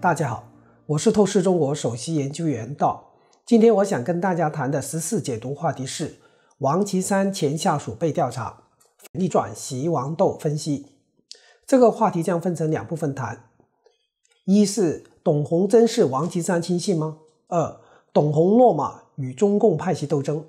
大家好，我是透视中国首席研究员道。今天我想跟大家谈的十四解读话题是王岐山前下属被调查，逆转习王斗分析。这个话题将分成两部分谈：一是董洪真是王岐山亲信吗？二，董洪落马与中共派系斗争。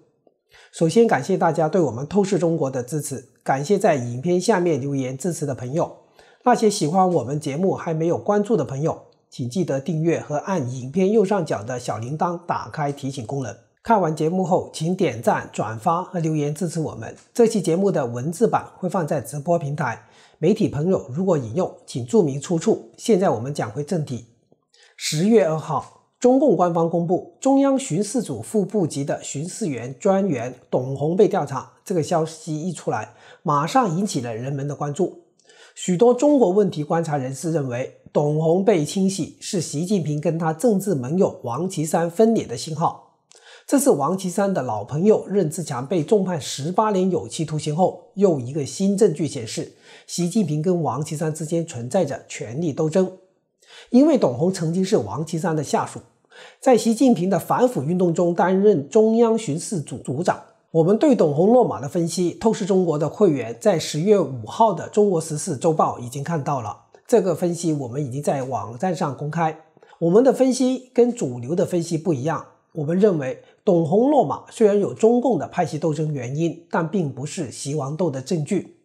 首先感谢大家对我们透视中国的支持，感谢在影片下面留言支持的朋友，那些喜欢我们节目还没有关注的朋友。请记得订阅和按影片右上角的小铃铛打开提醒功能。看完节目后，请点赞、转发和留言支持我们。这期节目的文字版会放在直播平台。媒体朋友如果引用，请注明出处。现在我们讲回正题。十月二号，中共官方公布，中央巡视组副部级的巡视员专员董红被调查。这个消息一出来，马上引起了人们的关注。许多中国问题观察人士认为，董红被清洗是习近平跟他政治盟友王岐山分裂的信号。这是王岐山的老朋友任志强被重判十八年有期徒刑后，又一个新证据显示，习近平跟王岐山之间存在着权力斗争。因为董红曾经是王岐山的下属，在习近平的反腐运动中担任中央巡视组组长。我们对董红落马的分析，透视中国的会员在十月五号的《中国十四周报》已经看到了这个分析，我们已经在网站上公开。我们的分析跟主流的分析不一样。我们认为董红落马虽然有中共的派系斗争原因，但并不是习王斗的证据。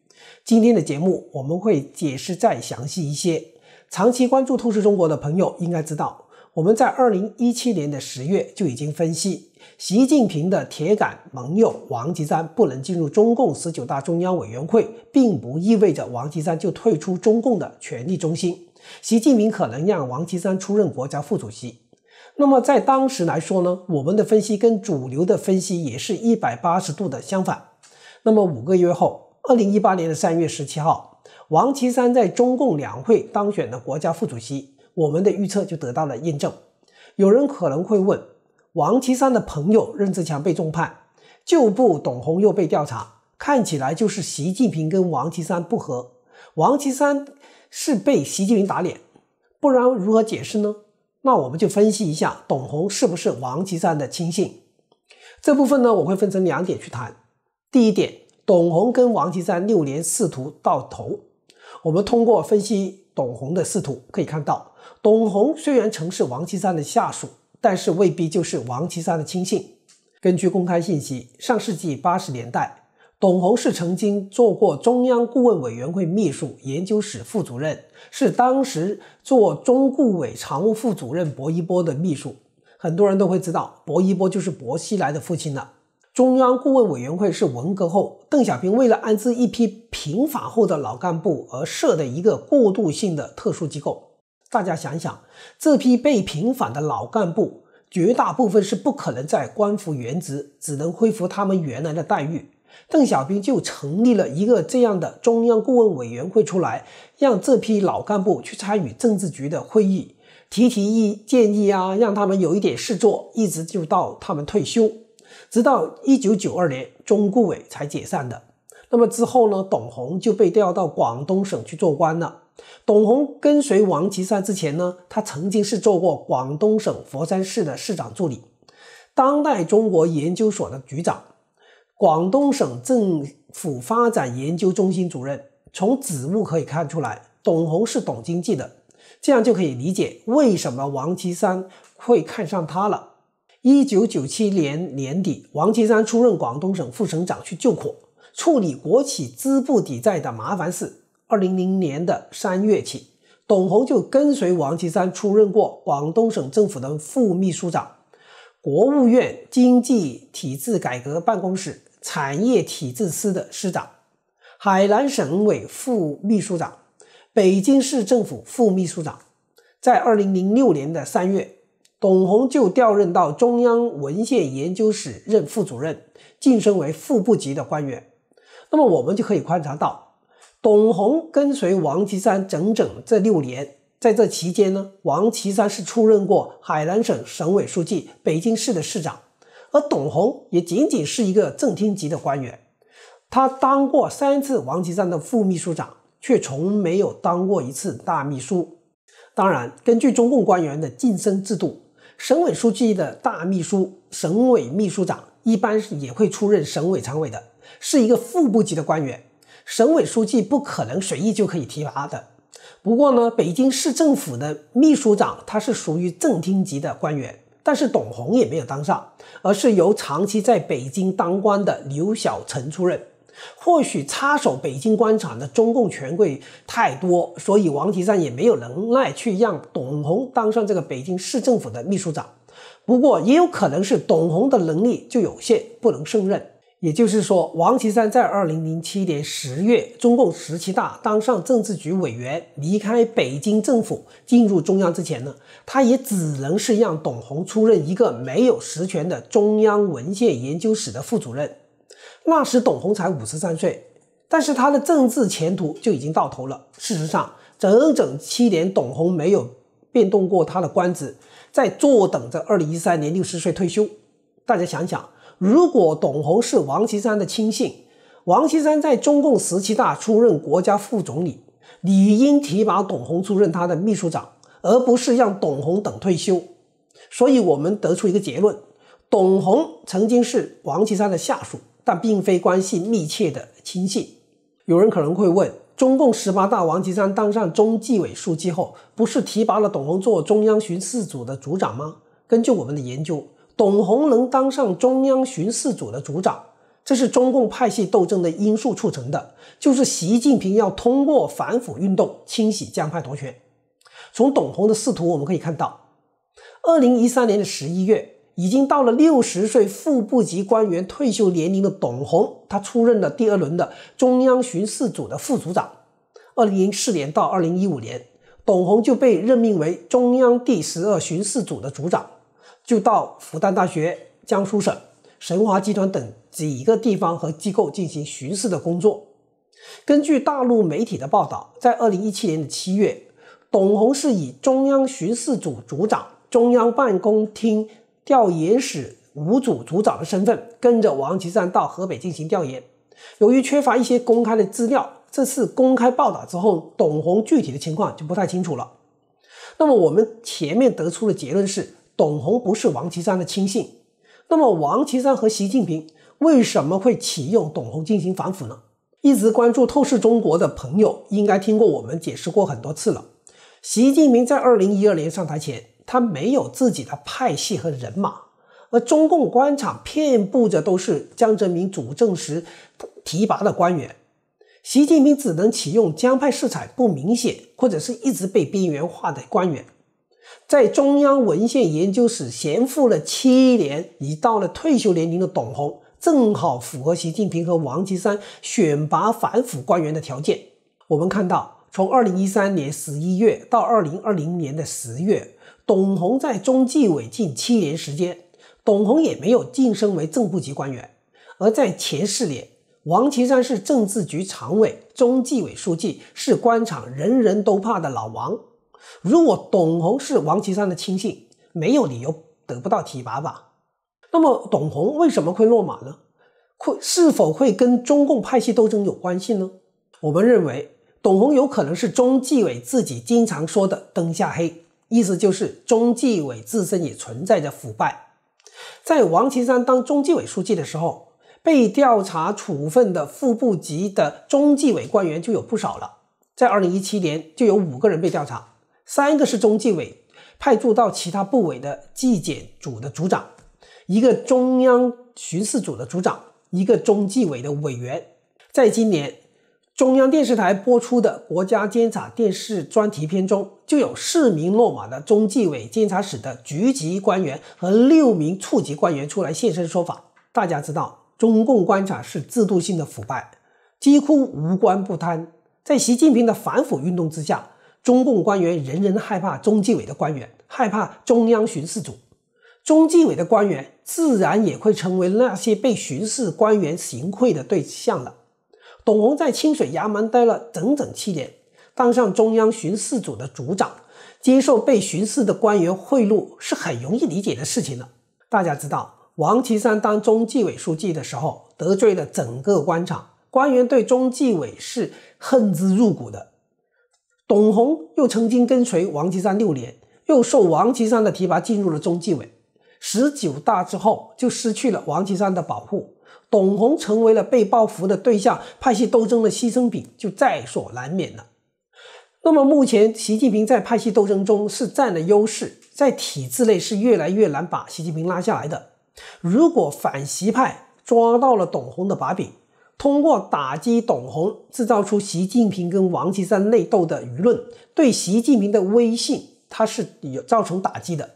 今天的节目我们会解释再详细一些。长期关注透视中国的朋友应该知道。我们在二零一七年的十月就已经分析，习近平的铁杆盟友王岐山不能进入中共十九大中央委员会，并不意味着王岐山就退出中共的权力中心。习近平可能让王岐山出任国家副主席。那么在当时来说呢，我们的分析跟主流的分析也是一百八十度的相反。那么五个月后，二零一八年的三月十七号，王岐山在中共两会当选的国家副主席。我们的预测就得到了验证。有人可能会问：王岐山的朋友任志强被重判，旧部董洪又被调查，看起来就是习近平跟王岐山不和。王岐山是被习近平打脸，不然如何解释呢？那我们就分析一下董洪是不是王岐山的亲信。这部分呢，我会分成两点去谈。第一点，董洪跟王岐山六年仕途到头，我们通过分析。董洪的仕途可以看到，董洪虽然曾是王岐山的下属，但是未必就是王岐山的亲信。根据公开信息，上世纪八十年代，董洪是曾经做过中央顾问委员会秘书研究室副主任，是当时做中顾委常务副主任薄一波的秘书。很多人都会知道，薄一波就是薄熙来的父亲了。中央顾问委员会是文革后邓小平为了安置一批平反后的老干部而设的一个过渡性的特殊机构。大家想想，这批被平反的老干部，绝大部分是不可能在官复原职，只能恢复他们原来的待遇。邓小平就成立了一个这样的中央顾问委员会出来，让这批老干部去参与政治局的会议，提提议建议啊，让他们有一点事做，一直就到他们退休。直到一九九二年，中顾委才解散的。那么之后呢？董洪就被调到广东省去做官了。董洪跟随王岐山之前呢，他曾经是做过广东省佛山市的市长助理、当代中国研究所的局长、广东省政府发展研究中心主任。从职务可以看出来，董洪是懂经济的。这样就可以理解为什么王岐山会看上他了。一九九七年年底，王岐山出任广东省副省长去救火，处理国企资不抵债的麻烦事。二零零年的三月起，董宏就跟随王岐山出任过广东省政府的副秘书长、国务院经济体制改革办公室产业体制司的司长、海南省委副秘书长、北京市政府副秘书长。在二零零六年的三月。董洪就调任到中央文献研究室任副主任，晋升为副部级的官员。那么我们就可以观察到，董洪跟随王岐山整整这六年，在这期间呢，王岐山是出任过海南省省委书记、北京市的市长，而董洪也仅仅是一个正厅级的官员。他当过三次王岐山的副秘书长，却从没有当过一次大秘书。当然，根据中共官员的晋升制度。省委书记的大秘书、省委秘书长一般也会出任省委常委的，是一个副部级的官员。省委书记不可能随意就可以提拔的。不过呢，北京市政府的秘书长他是属于正厅级的官员，但是董宏也没有当上，而是由长期在北京当官的刘晓晨出任。或许插手北京官场的中共权贵太多，所以王岐山也没有能耐去让董洪当上这个北京市政府的秘书长。不过，也有可能是董洪的能力就有限，不能胜任。也就是说，王岐山在二零零七年十月中共十七大当上政治局委员，离开北京政府进入中央之前呢，他也只能是让董洪出任一个没有实权的中央文献研究室的副主任。那时，董洪才五十三岁，但是他的政治前途就已经到头了。事实上，整整七年，董洪没有变动过他的官职，在坐等着二零一三年六十岁退休。大家想想，如果董洪是王岐山的亲信，王岐山在中共十七大出任国家副总理，理应提拔董洪出任他的秘书长，而不是让董洪等退休。所以，我们得出一个结论：董洪曾经是王岐山的下属。但并非关系密切的亲信。有人可能会问：中共十八大，王岐山当上中纪委书记后，不是提拔了董洪做中央巡视组的组长吗？根据我们的研究，董洪能当上中央巡视组的组长，这是中共派系斗争的因素促成的，就是习近平要通过反腐运动清洗江派同学。从董洪的仕途，我们可以看到，二零一三年的十一月。已经到了六十岁副部级官员退休年龄的董洪，他出任了第二轮的中央巡视组的副组长。二零零四年到二零一五年，董洪就被任命为中央第十二巡视组的组长，就到复旦大学、江苏省、神华集团等几个地方和机构进行巡视的工作。根据大陆媒体的报道，在二零一七年的七月，董洪是以中央巡视组组长、中央办公厅。调研室五组组长的身份，跟着王岐山到河北进行调研。由于缺乏一些公开的资料，这次公开报道之后，董红具体的情况就不太清楚了。那么我们前面得出的结论是，董红不是王岐山的亲信。那么王岐山和习近平为什么会启用董红进行反腐呢？一直关注透视中国的朋友应该听过我们解释过很多次了。习近平在二零一二年上台前。他没有自己的派系和人马，而中共官场遍布着都是江泽民主政时提拔的官员，习近平只能启用江派色彩不明显或者是一直被边缘化的官员。在中央文献研究室闲赋了七年，已到了退休年龄的董洪，正好符合习近平和王岐山选拔反腐官员的条件。我们看到，从二零一三年十一月到二零二零年的十月。董洪在中纪委近七年时间，董洪也没有晋升为正部级官员。而在前四年，王岐山是政治局常委、中纪委书记，是官场人人都怕的老王。如果董洪是王岐山的亲信，没有理由得不到提拔吧？那么董洪为什么会落马呢？会是否会跟中共派系斗争有关系呢？我们认为，董洪有可能是中纪委自己经常说的“灯下黑”。意思就是，中纪委自身也存在着腐败。在王岐山当中纪委书记的时候，被调查处分的副部级的中纪委官员就有不少了。在二零一七年，就有五个人被调查，三个是中纪委派驻到其他部委的纪检组的组长，一个中央巡视组的组长，一个中纪委的委员。在今年。中央电视台播出的国家监察电视专题片中，就有四名落马的中纪委监察室的局级官员和六名处级官员出来现身说法。大家知道，中共官场是制度性的腐败，几乎无官不贪。在习近平的反腐运动之下，中共官员人人害怕中纪委的官员，害怕中央巡视组。中纪委的官员自然也会成为那些被巡视官员行贿的对象了。董洪在清水衙门待了整整七年，当上中央巡视组的组长，接受被巡视的官员贿赂是很容易理解的事情了。大家知道，王岐山当中纪委书记的时候，得罪了整个官场，官员对中纪委是恨之入骨的。董洪又曾经跟随王岐山六年，又受王岐山的提拔进入了中纪委。十九大之后，就失去了王岐山的保护。董宏成为了被报复的对象，派系斗争的牺牲品就在所难免了。那么，目前习近平在派系斗争中是占了优势，在体制内是越来越难把习近平拉下来的。如果反习派抓到了董宏的把柄，通过打击董宏，制造出习近平跟王岐山内斗的舆论，对习近平的威信他是有造成打击的。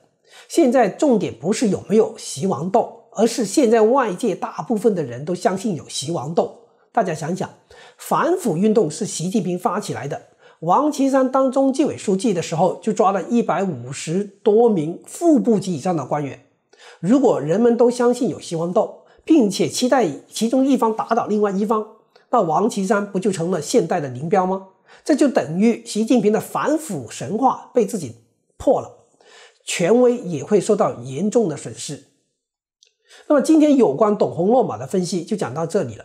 现在重点不是有没有习王斗。而是现在外界大部分的人都相信有“习王斗”。大家想想，反腐运动是习近平发起来的。王岐山当中纪委书记的时候，就抓了一百五十多名副部级以上的官员。如果人们都相信有“希王斗”，并且期待其中一方打倒另外一方，那王岐山不就成了现代的林彪吗？这就等于习近平的反腐神话被自己破了，权威也会受到严重的损失。那么今天有关董红落马的分析就讲到这里了。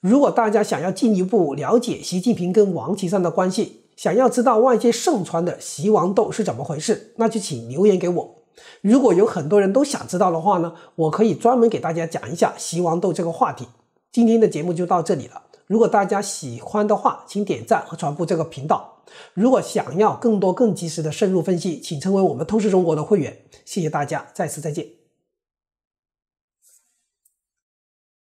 如果大家想要进一步了解习近平跟王岐山的关系，想要知道外界盛传的习王斗是怎么回事，那就请留言给我。如果有很多人都想知道的话呢，我可以专门给大家讲一下习王斗这个话题。今天的节目就到这里了。如果大家喜欢的话，请点赞和传播这个频道。如果想要更多更及时的深入分析，请成为我们透视中国的会员。谢谢大家，再次再见。